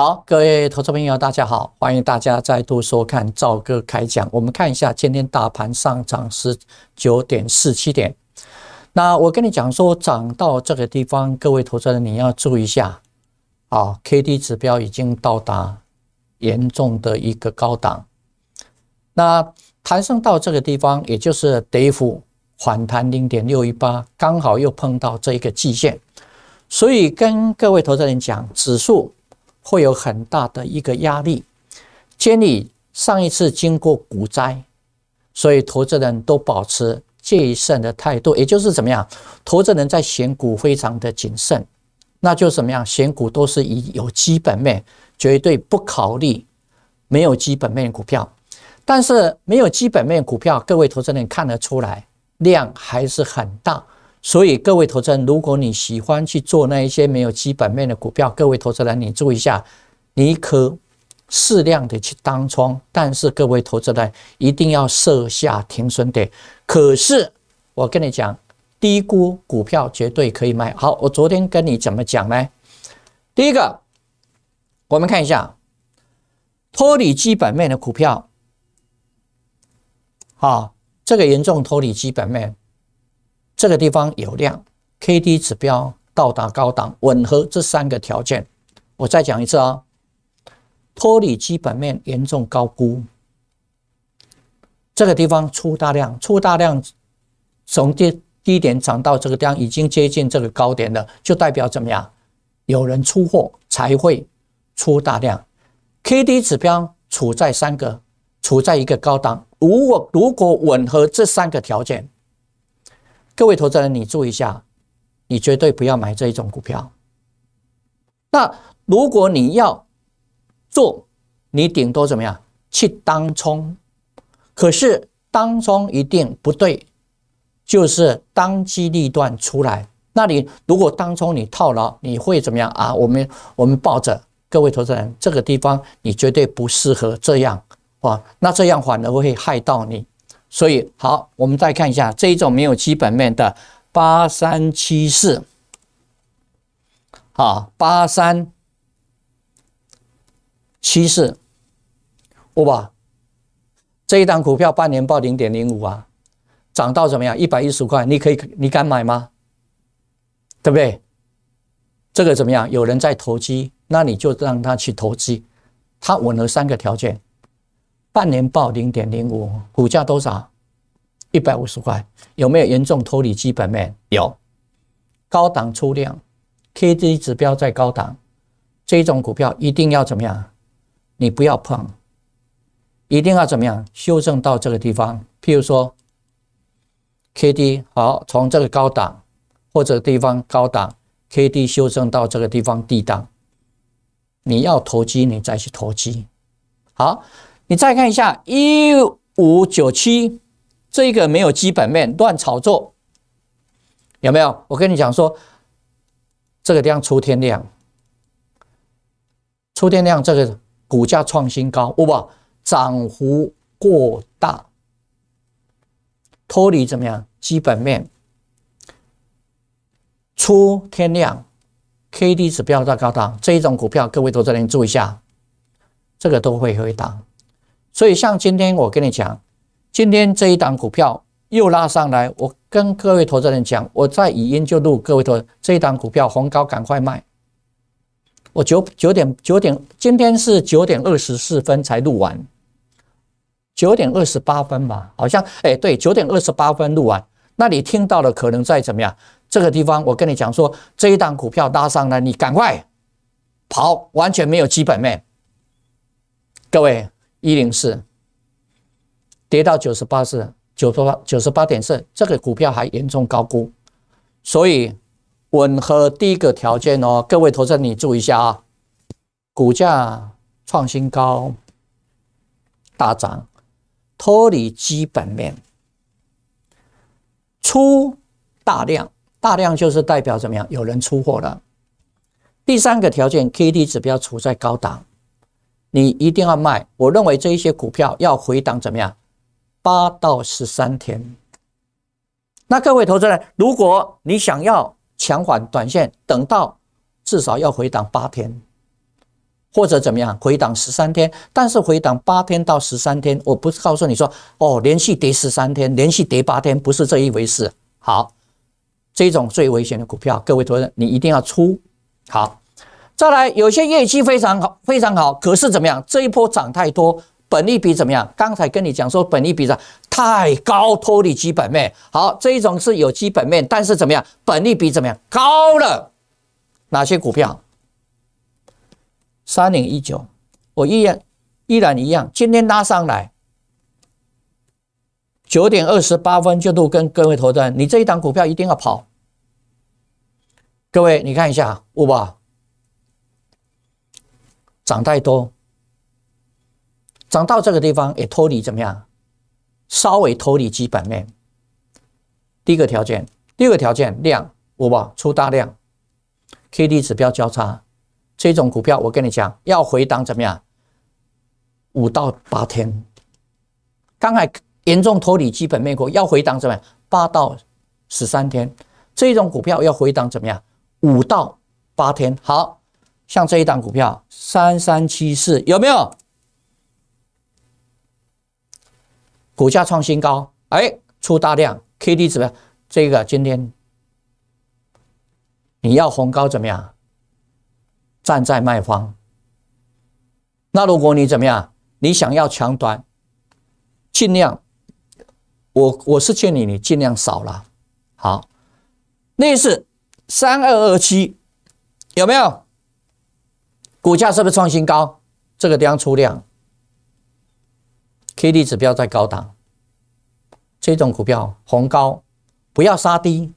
好，各位投资朋友，大家好，欢迎大家再度收看赵哥开讲。我们看一下，今天大盘上涨十九点四七点。那我跟你讲说，涨到这个地方，各位投资人你要注意一下啊。K D 指标已经到达严重的一个高档，那弹升到这个地方，也就是跌幅反弹零点六一八，刚好又碰到这一个季线。所以跟各位投资人讲，指数。会有很大的一个压力。监理上一次经过股灾，所以投资人都保持谨慎的态度，也就是怎么样？投资人在选股非常的谨慎，那就怎么样？选股都是以有基本面，绝对不考虑没有基本面股票。但是没有基本面股票，各位投资人看得出来，量还是很大。所以各位投资人，如果你喜欢去做那一些没有基本面的股票，各位投资人，你注意一下，你可适量的去当冲，但是各位投资人一定要设下停损点。可是我跟你讲，低估股票绝对可以卖。好，我昨天跟你怎么讲呢？第一个，我们看一下脱离基本面的股票，好，这个严重脱离基本面。这个地方有量，K D 指标到达高档，吻合这三个条件。我再讲一次啊，脱离基本面严重高估。这个地方出大量，出大量，从低低点涨到这个量已经接近这个高点了，就代表怎么样？有人出货才会出大量。K D 指标处在三个，处在一个高档。如果如果吻合这三个条件。各位投资人，你注意一下，你绝对不要买这一种股票。那如果你要做，你顶多怎么样？去当冲，可是当冲一定不对，就是当机立断出来。那你如果当冲你套牢，你会怎么样啊？我们我们抱着各位投资人，这个地方你绝对不适合这样，哇，那这样反而会害到你。所以好，我们再看一下这一种没有基本面的八三七四，好，八三七四，哇，这一档股票半年报零点零五啊，涨到怎么样？一百一十块，你可以，你敢买吗？对不对？这个怎么样？有人在投机，那你就让他去投机，他吻合三个条件。半年报零点零五，股价多少？一百五十块。有没有严重脱离基本面？有。高档出量，KD 指标在高档，这种股票一定要怎么样？你不要碰。一定要怎么样修正到这个地方？譬如说，KD 好，从这个高档或者地方高档，KD 修正到这个地方低档。你要投机，你再去投机。好。你再看一下一五九七，这个没有基本面，乱炒作，有没有？我跟你讲说，这个地方出天量，出天量，这个股价创新高，哇，不涨幅过大，脱离怎么样基本面？出天量，K D 指标在高档，这一种股票，各位投资人注意一下，这个都会回答。所以像今天我跟你讲，今天这一档股票又拉上来，我跟各位投资人讲，我在语音就录各位投这一档股票红高赶快卖。我九九点九点，今天是九点二十四分才录完，九点二十八分吧，好像哎对，九点二十八分录完。那你听到了可能在怎么样？这个地方我跟你讲说，这一档股票拉上来，你赶快跑，完全没有基本面。各位。一零四跌到九十八四，九十八九十八点四，这个股票还严重高估，所以吻合第一个条件哦。各位投资者，你注意一下啊，股价创新高，大涨，脱离基本面，出大量，大量就是代表怎么样？有人出货了。第三个条件，K D 指标处在高档。你一定要卖，我认为这一些股票要回档怎么样？八到十三天。那各位投资人，如果你想要强缓短线，等到至少要回档八天，或者怎么样回档十三天。但是回档八天到十三天，我不是告诉你说哦，连续跌十三天，连续跌八天，不是这一回事。好，这种最危险的股票，各位投资人，你一定要出。好。再来，有些业绩非常好，非常好。可是怎么样？这一波涨太多，本利比怎么样？刚才跟你讲说，本利比太高，脱离基本面。好，这一种是有基本面，但是怎么样？本利比怎么样？高了。哪些股票？三零一九，我依然依然一样，今天拉上来，九点二十八分就录跟各位投资人，你这一档股票一定要跑。各位，你看一下，好不涨太多，涨到这个地方也脱离怎么样？稍微脱离基本面。第一个条件，第二个条件量，我吧出大量。K D 指标交叉，这种股票我跟你讲，要回档怎么样？五到八天。刚才严重脱离基本面过，要回档怎么样？八到十三天。这种股票要回档怎么样？五到八天。好。像这一档股票，三三七四有没有？股价创新高，哎，出大量 K D 指标，这个今天你要红高怎么样？站在卖方，那如果你怎么样，你想要强端，尽量，我我是劝你，你尽量少了。好，那是三二二七有没有？股价是不是创新高？这个地方出量，K D 指标在高档，这种股票红高，不要杀低，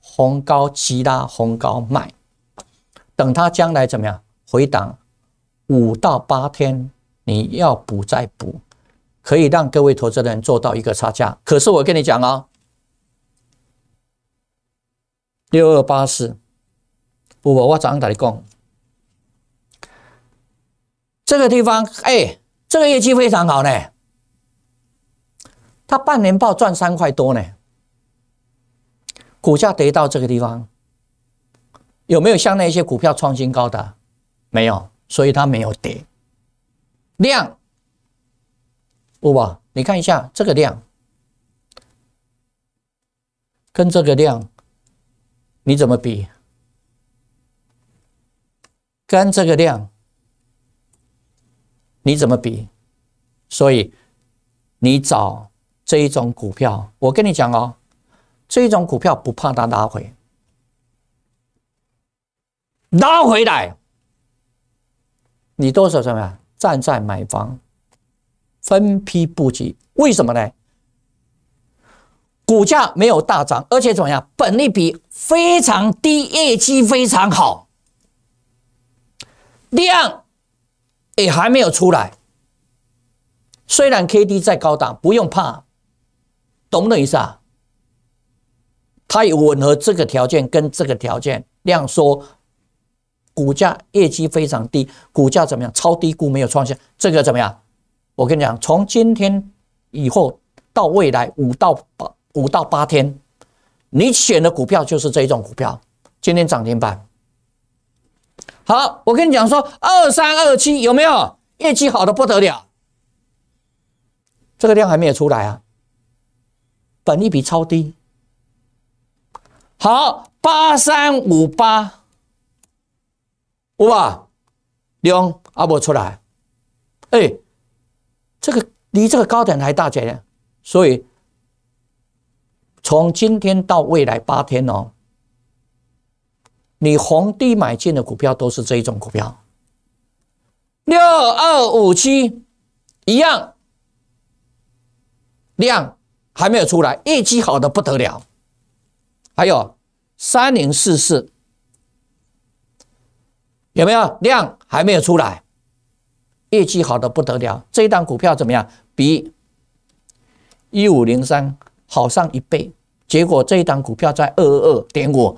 红高其他红高卖，等它将来怎么样回档五到八天，你要补再补，可以让各位投资人做到一个差价。可是我跟你讲啊，六二八四，我我早上跟你讲。这个地方，哎，这个业绩非常好呢，它半年报赚三块多呢，股价跌到这个地方，有没有像那些股票创新高的？没有，所以它没有跌。量，不吧？你看一下这个量，跟这个量，你怎么比？跟这个量。你怎么比？所以你找这一种股票，我跟你讲哦，这一种股票不怕它拉回，拉回来你多少怎么样？站在买房，分批布局，为什么呢？股价没有大涨，而且怎么样？本利比非常低，业绩非常好，第二。也还没有出来，虽然 K D 在高档，不用怕，懂不懂意思啊？它也吻合这个条件跟这个条件。这样说，股价业绩非常低，股价怎么样？超低估没有创新，这个怎么样？我跟你讲，从今天以后到未来五到八五到八天，你选的股票就是这一种股票。今天涨停板。好，我跟你讲说，二三二七有没有业绩好的不得了？这个量还没有出来啊，本利比超低。好，八三五八，哇，八量阿伯出来，哎，这个离这个高点还大距呢，所以从今天到未来八天哦。你红地买进的股票都是这一种股票，六二五七一样，量还没有出来，业绩好的不得了。还有三零四四，有没有量还没有出来，业绩好的不得了。这一档股票怎么样？比一五零三好上一倍。结果这一档股票在二二二点五。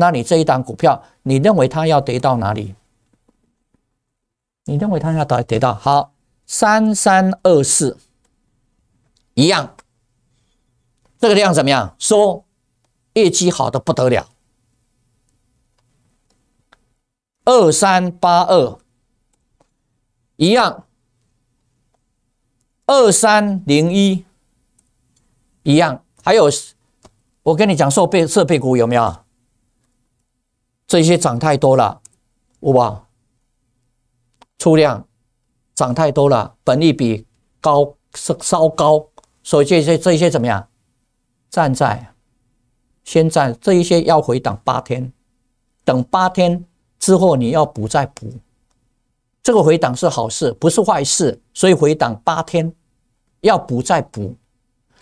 那你这一档股票，你认为它要跌到哪里？你认为它要得跌到好三三二四，一样。这个量怎么样？说业绩好的不得了。二三八二，一样。二三零一，一样。还有，我跟你讲，设备设备股有没有？这些涨太多了，哇！出量涨太多了，本利比高稍高，所以这些这些怎么样？站在先站，这一些要回档八天，等八天之后你要补再补。这个回档是好事，不是坏事，所以回档八天要补再补。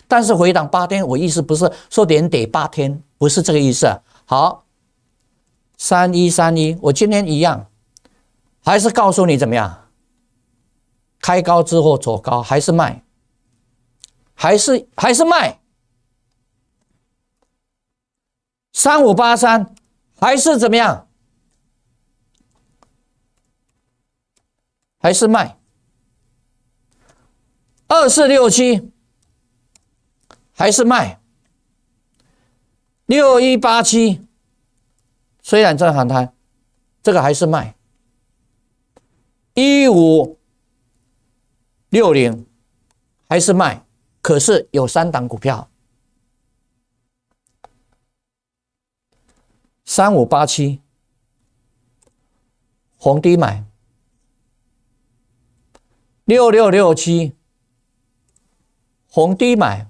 但是回档八天，我意思不是说连跌八天，不是这个意思。好。三一三一，我今天一样，还是告诉你怎么样？开高之后走高，还是卖？还是还是卖？三五八三，还是怎么样？还是卖？二四六七，还是卖？六一八七。虽然在行，单，这个还是卖一五六零，还是卖。可是有三档股票，三五八七红低买，六六六七红低买，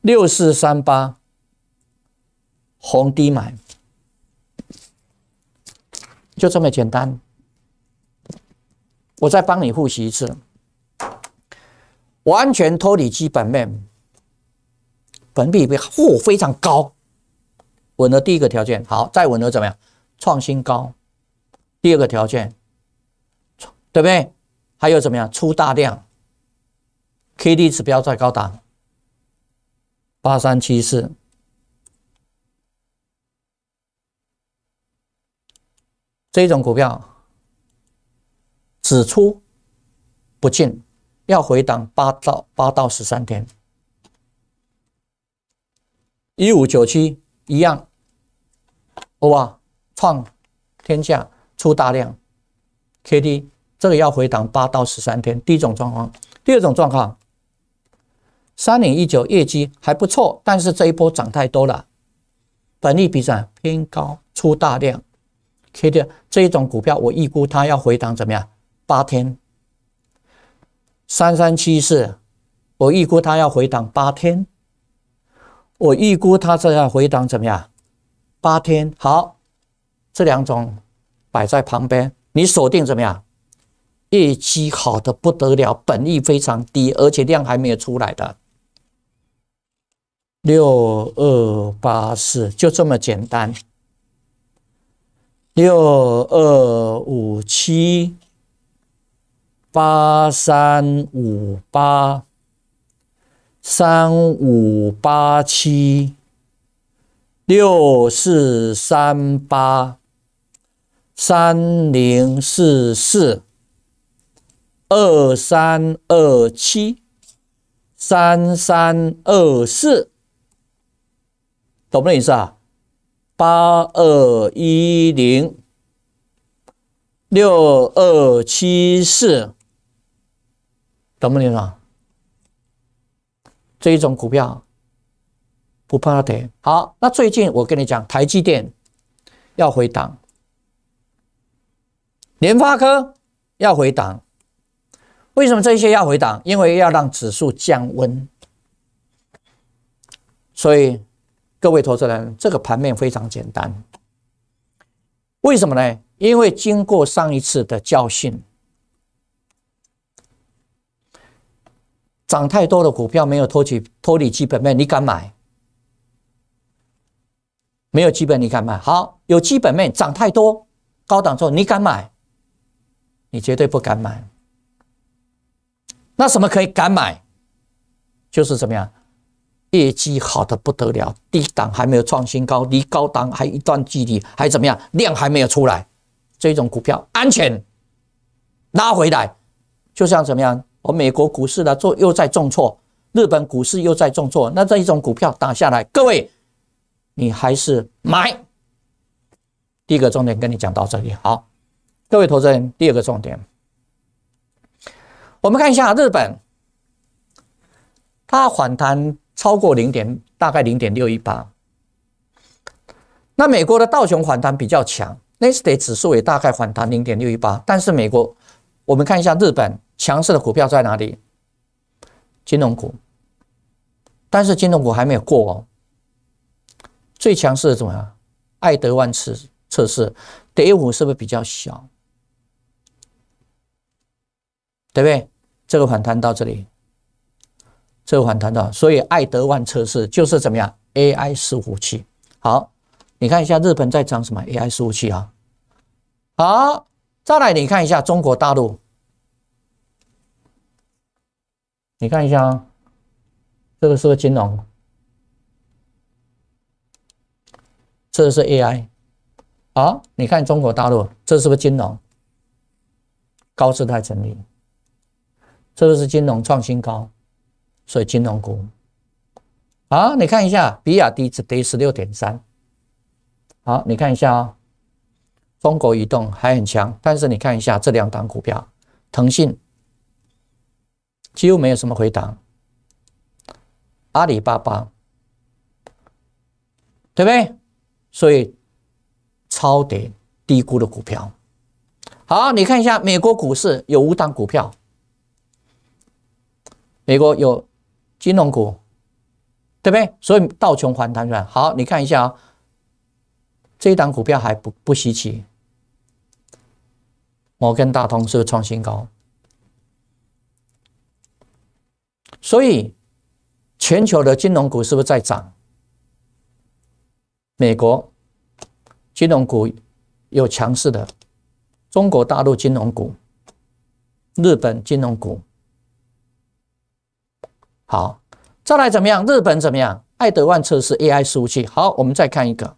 六四三八红低买。就这么简单，我再帮你复习一次，完全脱离基本面，本币比货非常高，稳的。第一个条件好，再稳的怎么样？创新高，第二个条件，对不对？还有怎么样？出大量，K D 指标再高档，八三七四。这种股票，只出不进，要回档八到八到十三天。一五九七一样，哇，创天价出大量，K D 这个要回档八到十三天。第一种状况，第二种状况，三零一九业绩还不错，但是这一波涨太多了，本利比转偏高，出大量。K D 这一种股票，我预估它要回档怎么样？八天，三三七四，我预估它要回档八天，我预估它这要回档怎么样？八天。好，这两种摆在旁边，你锁定怎么样？业绩好的不得了，本益非常低，而且量还没有出来的，六二八四，就这么简单。六二五七八三五八三五八七六四三八三零四四二三二七三三二四，懂不懂意思啊？八二一零六二七四，懂不懂，啊？这一种股票不怕跌。好，那最近我跟你讲，台积电要回档，联发科要回档。为什么这些要回档？因为要让指数降温，所以。各位投资人，这个盘面非常简单，为什么呢？因为经过上一次的教训，涨太多的股票没有脱起脱离基本面，你敢买？没有基本你敢买？好，有基本面涨太多高档之后，你敢买？你绝对不敢买。那什么可以敢买？就是怎么样？业绩好的不得了，低档还没有创新高，离高档还一段距离，还怎么样？量还没有出来，这种股票安全拉回来，就像怎么样？我美国股市呢，做又在重挫，日本股市又在重挫，那这一种股票打下来，各位，你还是买。第一个重点跟你讲到这里，好，各位投资人，第二个重点，我们看一下日本，它反弹。超过零点，大概零点六一八。那美国的道琼反弹比较强 n a s d 指数也大概反弹零点六一八。但是美国，我们看一下日本强势的股票在哪里？金融股，但是金融股还没有过哦。最强势怎么样？爱德万次测试的五是不是比较小？对不对？这个反弹到这里。这个反弹的，所以爱德万测试就是怎么样？AI 服器好，你看一下日本在涨什么？AI 服器啊，好，再来你看一下中国大陆，你看一下啊，这个是不是金融？这是 AI，好，你看中国大陆这是不是金融？高姿态整理，这个是金融创新高。所以金融股啊，你看一下，比亚迪只跌十六点三。好，你看一下哦，中国移动还很强，但是你看一下这两档股票，腾讯几乎没有什么回档，阿里巴巴对不对？所以超跌低估的股票。好，你看一下美国股市有五档股票，美国有。金融股，对不对？所以“道琼反弹来。好，你看一下啊，这一档股票还不不稀奇。摩根大通是不是创新高？所以全球的金融股是不是在涨？美国金融股有强势的，中国大陆金融股，日本金融股。好，再来怎么样？日本怎么样？爱德万测试 AI 服务器。好，我们再看一个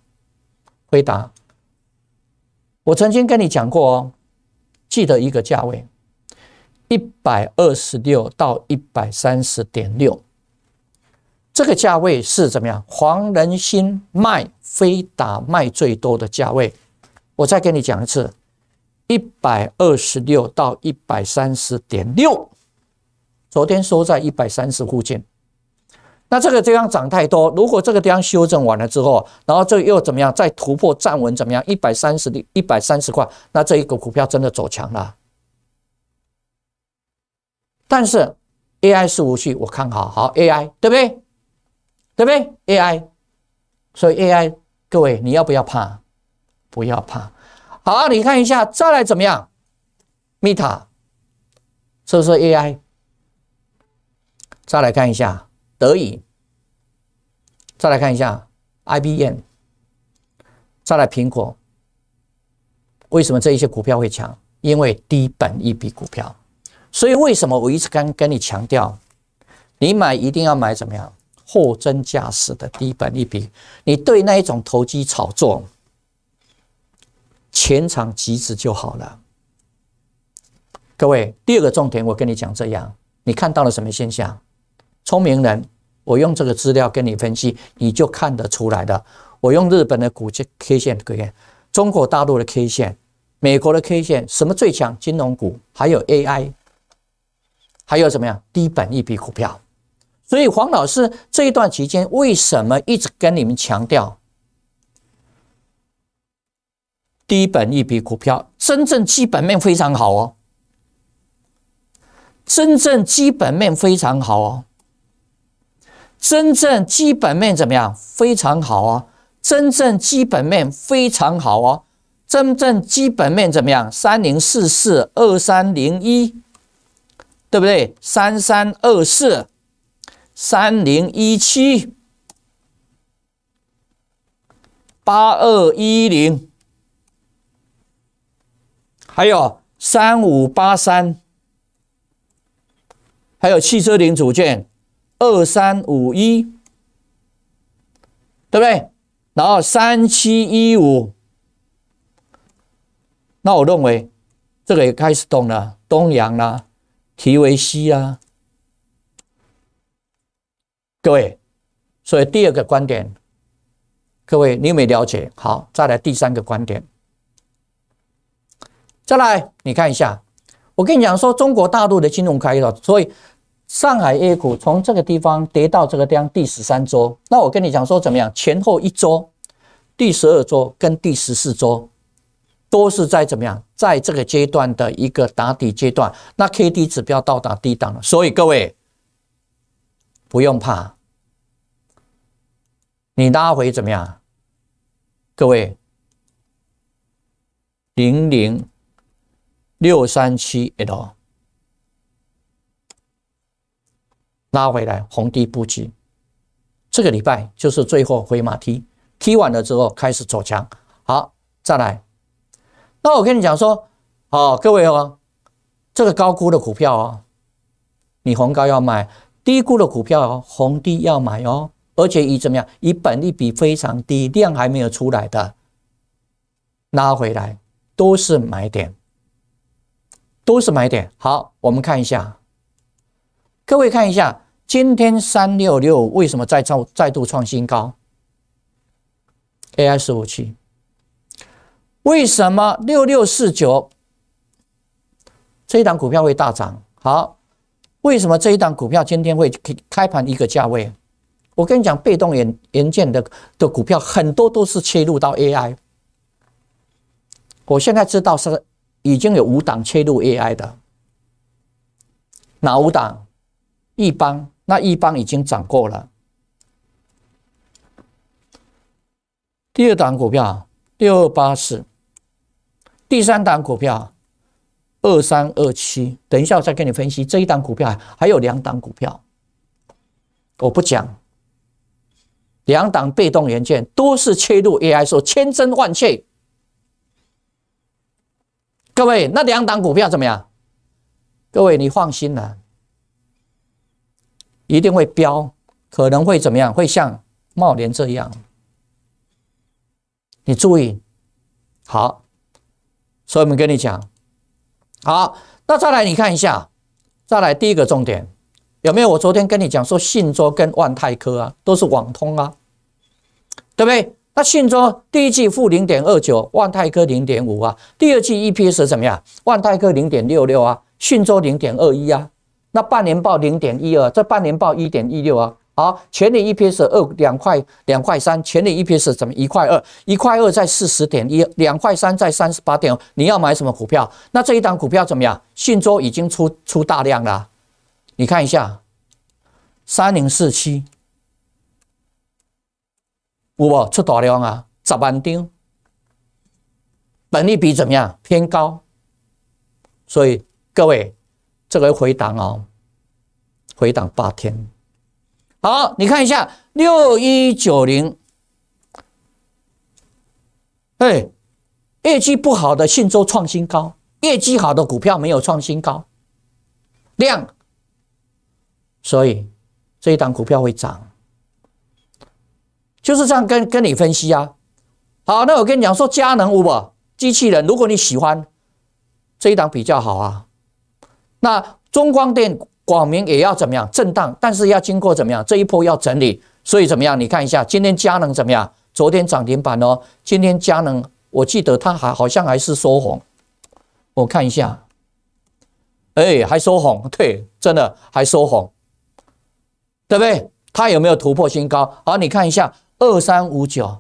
回答。我曾经跟你讲过哦，记得一个价位，一百二十六到一百三十点六，这个价位是怎么样？黄仁心卖飞打卖最多的价位。我再跟你讲一次，一百二十六到一百三十点六。昨天收在一百三十附近，那这个地方涨太多，如果这个地方修正完了之后，然后这又怎么样？再突破站稳怎么样？一百三十六、一百三十块，那这一个股票真的走强了。但是 AI 是无序，我看好好 AI，对不对？对不对？AI，所以 AI，各位你要不要怕？不要怕。好，你看一下，再来怎么样？Meta 是不是 AI？再来看一下德语，再来看一下 IBM，再来苹果，为什么这一些股票会强？因为低本一比股票。所以为什么我一直刚跟你强调，你买一定要买怎么样？货真价实的低本一比。你对那一种投机炒作，全场极致就好了。各位，第二个重点，我跟你讲这样，你看到了什么现象？聪明人，我用这个资料跟你分析，你就看得出来的。我用日本的股线 K 线，可以，中国大陆的 K 线、美国的 K 线，什么最强？金融股，还有 AI，还有怎么样？低本一笔股票。所以黄老师这一段期间，为什么一直跟你们强调低本一笔股票？真正基本面非常好哦，真正基本面非常好哦。真正基本面怎么样？非常好啊！真正基本面非常好啊！真正基本面怎么样？三零四四二三零一，对不对？三三二四三零一七八二一零，还有三五八三，还有汽车零组件。二三五一，对不对？然后三七一五，那我认为这个也开始动了，东阳啦，提维西啊，各位，所以第二个观点，各位你有没有了解？好，再来第三个观点，再来你看一下，我跟你讲说，中国大陆的金融开放，所以。上海 A 股从这个地方跌到这个地方，第十三周。那我跟你讲说怎么样，前后一周，第十二周跟第十四周都是在怎么样，在这个阶段的一个打底阶段。那 K D 指标到达低档了，所以各位不用怕，你拉回怎么样？各位，零零六三七 l 拉回来，红低布局。这个礼拜就是最后回马踢，踢完了之后开始走强。好，再来。那我跟你讲说，哦，各位哦，这个高估的股票哦，你红高要买；低估的股票哦，红低要买哦。而且以怎么样？以本利比非常低，量还没有出来的，拉回来都是买点，都是买点。好，我们看一下。各位看一下，今天三六六为什么再创再度创新高？AI 服务器，为什么六六四九这一档股票会大涨？好，为什么这一档股票今天会开盘一个价位？我跟你讲，被动元元件的的股票很多都是切入到 AI。我现在知道是已经有五档切入 AI 的，哪五档？一班，那一班已经涨过了。第二档股票六二八四，第三档股票二三二七。等一下，我再跟你分析这一档股票还有两档股票，我不讲。两档被动元件都是切入 AI，说千真万确。各位，那两档股票怎么样？各位，你放心了。一定会飙，可能会怎么样？会像茂联这样。你注意好，所以我们跟你讲好。那再来你看一下，再来第一个重点有没有？我昨天跟你讲说信州跟万泰科啊，都是网通啊，对不对？那信州第一季负零点二九，万泰科零点五啊，第二季 EPS 怎么样？万泰科零点六六啊，信州零点二一啊。那半年报零点一二，这半年报一点一六啊，好，前年 EPS 二两块两块三，前年 EPS 怎么一块二一块二在四十点一，两块三在三十八点，你要买什么股票？那这一档股票怎么样？信州已经出出大量了，你看一下三零四七有无出大量啊？十万张，本利比怎么样？偏高，所以各位。这个回档哦，回档八天，好，你看一下六一九零，哎，业绩不好的信州创新高，业绩好的股票没有创新高，量，所以这一档股票会涨，就是这样跟跟你分析啊。好，那我跟你讲说，佳能五不机器人，如果你喜欢这一档比较好啊。那中光电、广明也要怎么样震荡，但是要经过怎么样这一波要整理，所以怎么样？你看一下，今天佳能怎么样？昨天涨停板哦，今天佳能，我记得它还好像还是收红，我看一下，哎，还收红，对，真的还收红，对不对？它有没有突破新高？好，你看一下，二三五九，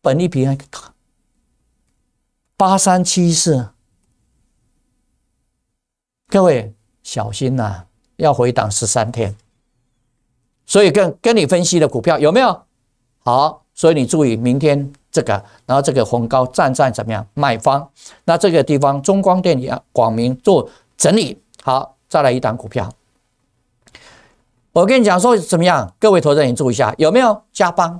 本比平安，八三七四。各位小心呐，要回档十三天，所以跟跟你分析的股票有没有好？所以你注意明天这个，然后这个红高站站怎么样？卖方那这个地方，中光电、广明做整理好，再来一档股票。我跟你讲说怎么样？各位投资人注意一下，有没有加班？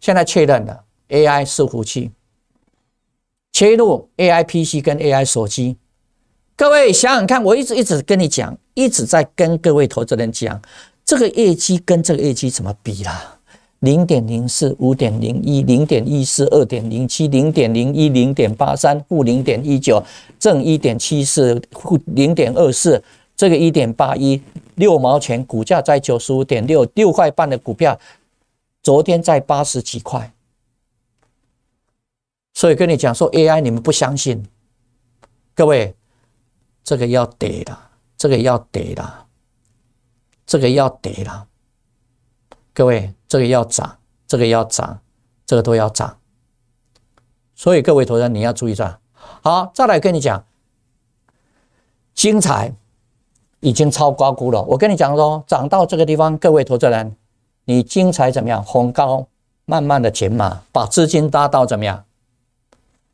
现在确认了 AI 服器切入 AI PC 跟 AI 手机。各位想想看，我一直一直跟你讲，一直在跟各位投资人讲，这个业绩跟这个业绩怎么比啦？零点零四、五点零一、零点一四、二点零七、零点零一、零点八三、负零点一九、正一点七四、负零点二四，这个一点八一六毛钱股价在九十五点六六块半的股票，昨天在八十几块，所以跟你讲说 AI，你们不相信，各位。这个要跌的，这个要跌的，这个要跌的。各位，这个要涨，这个要涨，这个都要涨，所以各位投资人你要注意上。好，再来跟你讲，精彩已经超高估了。我跟你讲说，涨到这个地方，各位投资人，你精彩怎么样？红高慢慢的减码，把资金搭到怎么样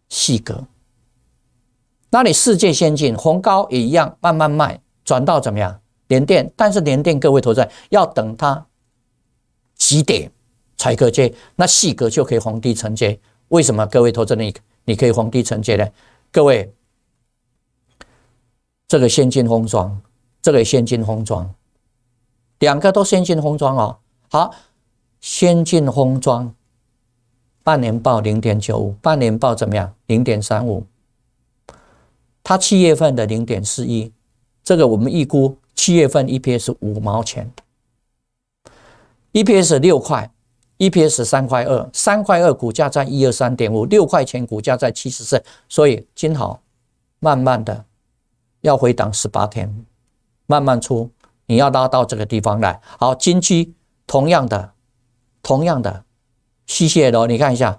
细格？那你世界先进红高也一样，慢慢卖转到怎么样联电？但是联电各位投资要等它几点才可接，那细格就可以逢低承接。为什么各位投资你你可以逢低承接呢？各位，这个先进封装，这个先进封装，两个都先进封装哦。好，先进封装半年报零点九五，半年报怎么样？零点三五。它七月份的零点四一，这个我们预估七月份 EPS 五毛钱，EPS 六块，EPS 三块二，三块二股价在一二三点五，六块钱股价在七十四，所以金豪慢慢的要回档十八天，慢慢出，你要拉到这个地方来。好，金居同样的，同样的，吸血楼你看一下，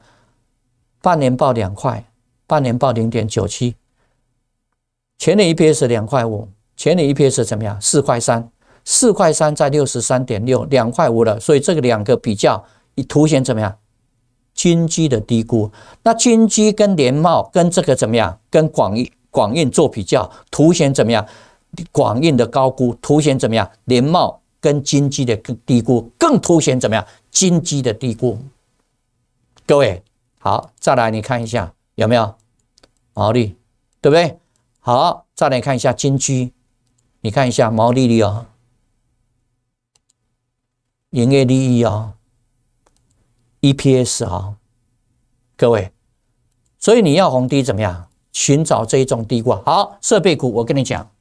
半年报两块，半年报零点九七。前年 EPS 两块五，前年 EPS 怎么样？四块三，四块三在六十三点六，两块五了。所以这个两个比较，你凸显怎么样？金鸡的低估，那金鸡跟联茂跟这个怎么样？跟广广运做比较，凸显怎么样？广运的高估，凸显怎么样？联茂跟金鸡的更低估，更凸显怎么样？金鸡的低估。各位好，再来你看一下有没有毛利，对不对？好，再来看一下金居，你看一下毛利率啊，营业利益啊，EPS 啊，各位，所以你要红低怎么样？寻找这一种低挂。好，设备股我跟你讲，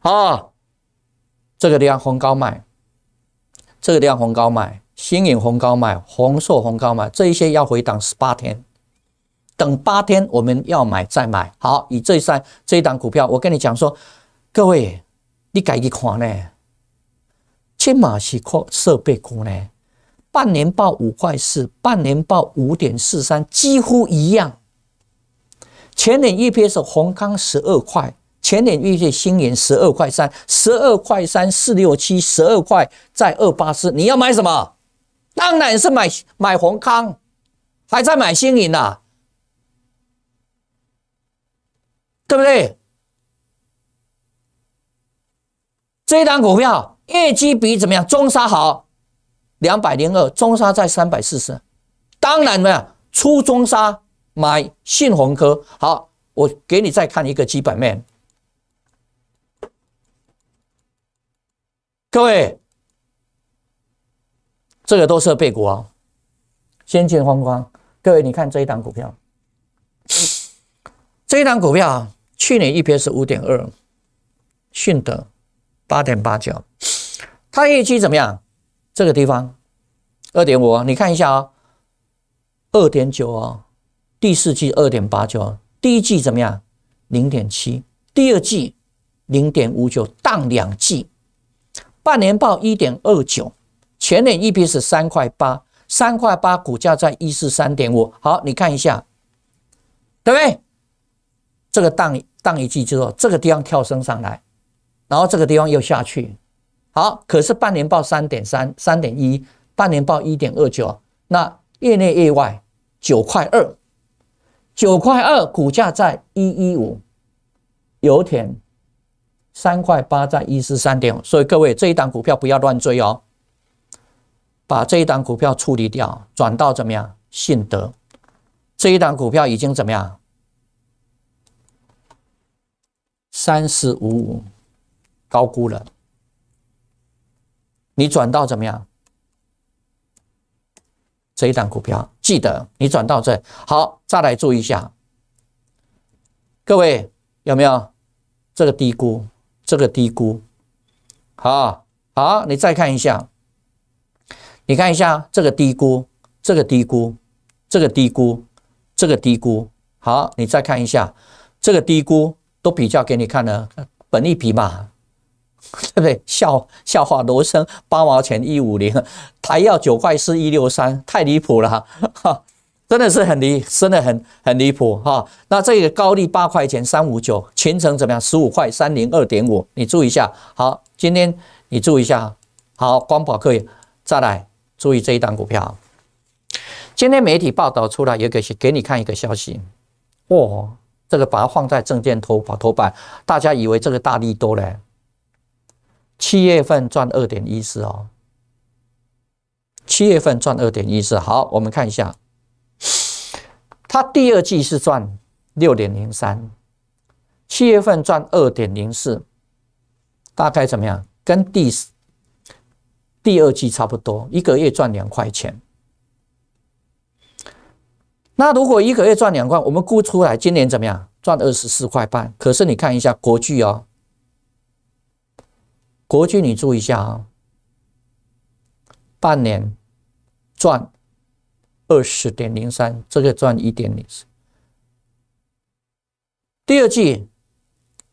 啊，这个地方红高卖，这个地方红高卖，新颖红高卖，宏硕红高卖，这一些要回档十八天。等八天，我们要买再买。好，以这一单这一档股票，我跟你讲说，各位，你改一看呢。天马是靠设备股呢，半年报五块四，半年报五点四三，几乎一样。前年 EPS 宏康十二块，前年预计新银十二块三，十二块三四六七，十二块在二八四，你要买什么？当然是买买宏康，还在买新银啊。对不对？这一档股票业绩比怎么样？中沙好，两百零二，中沙在三百四十。当然了，出中沙买信鸿科。好，我给你再看一个基本面。各位，这个都是背股哦。先进风光，各位你看这一档股票，这一档股票。去年 EPS 五点二，迅德八点八九，它业绩怎么样？这个地方二点五啊，你看一下啊，二点九啊，第四季二点八九，第一季怎么样？零点七，第二季零点五九，当两季半年报一点二九，前年 EPS 三块八，三块八股价在一四三点五，好，你看一下，对不对？这个荡荡一季，之后，这个地方跳升上来，然后这个地方又下去。好，可是半年报三点三、三点一，半年报一点二九。那业内业外九块二，九块二股价在一一五，油田三块八在一四三点五。所以各位这一档股票不要乱追哦，把这一档股票处理掉，转到怎么样？信德这一档股票已经怎么样？三四五五，高估了。你转到怎么样？这一档股票，记得你转到这。好，再来注意一下，各位有没有这个低估？这个低估，好好，你再看一下，你看一下这个低估，这个低估，这个低估，这个低估。好，你再看一下这个低估。都比较给你看呢，本利比嘛，对不对？笑笑话，罗生八毛钱一五零，台药九块四一六三，太离谱了，真的是很离，真的很很离谱哈。那这个高利八块钱三五九，全程怎么样？十五块三零二点五，你注意一下。好，今天你注意一下。好，光宝可以再来注意这一档股票。今天媒体报道出来一个给你看一个消息，哇！这个把它放在证券头把头版，大家以为这个大力多嘞？七月份赚二点一四哦，七月份赚二点一四。好，我们看一下，它第二季是赚六点零三，七月份赚二点零四，大概怎么样？跟第第二季差不多，一个月赚两块钱。那如果一个月赚两块，我们估出来今年怎么样赚二十四块半？可是你看一下国巨哦，国巨你注意一下啊，半年赚二十点零三，这个赚一点零四。第二季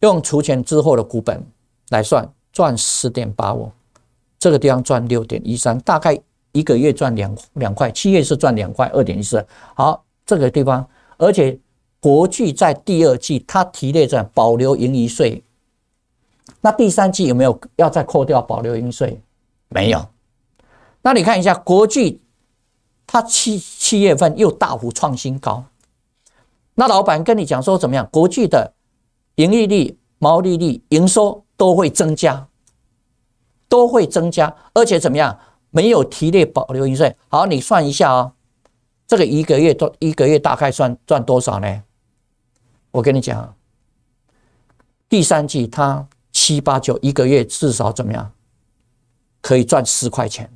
用除权之后的股本来算，赚十点八五，这个地方赚六点一三，大概一个月赚两两块，七月是赚两块二点一四，好。这个地方，而且国际在第二季它提列在保留盈余税，那第三季有没有要再扣掉保留盈余税？没有。那你看一下国际，它七七月份又大幅创新高，那老板跟你讲说怎么样？国际的盈利率、毛利率、营收都会增加，都会增加，而且怎么样？没有提列保留盈余税。好，你算一下啊。这个一个月多一个月大概算赚多少呢？我跟你讲，第三季他七八九一个月至少怎么样？可以赚四块钱，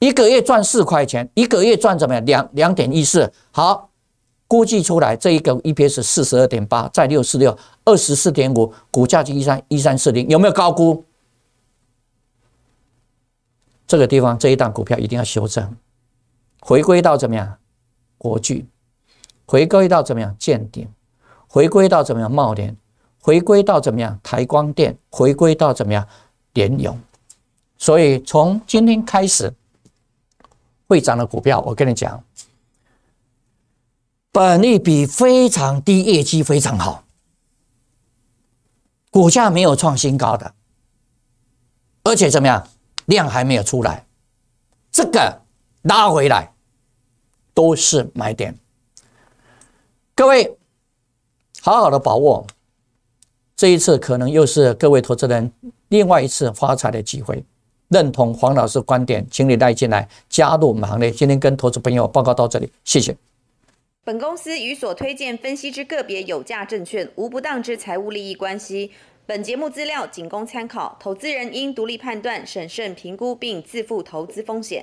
一个月赚四块钱，一个月赚怎么样？两两点一四，好，估计出来这一个 EPS 四十二点八，再六四六二十四点五，股价就一三一三四零，有没有高估？这个地方这一档股票一定要修正。回归到怎么样国剧？回归到怎么样建鼎？回归到怎么样茂联？回归到怎么样台光电？回归到怎么样联永。所以从今天开始，会涨的股票，我跟你讲，本利比非常低，业绩非常好，股价没有创新高的，而且怎么样量还没有出来，这个拉回来。都是买点，各位好好的把握，这一次可能又是各位投资人另外一次发财的机会。认同黄老师观点，请你带进来加入我们行列。今天跟投资朋友报告到这里，谢谢。本公司与所推荐分析之个别有价证券无不当之财务利益关系。本节目资料仅供参考，投资人应独立判断、审慎评估并自负投资风险。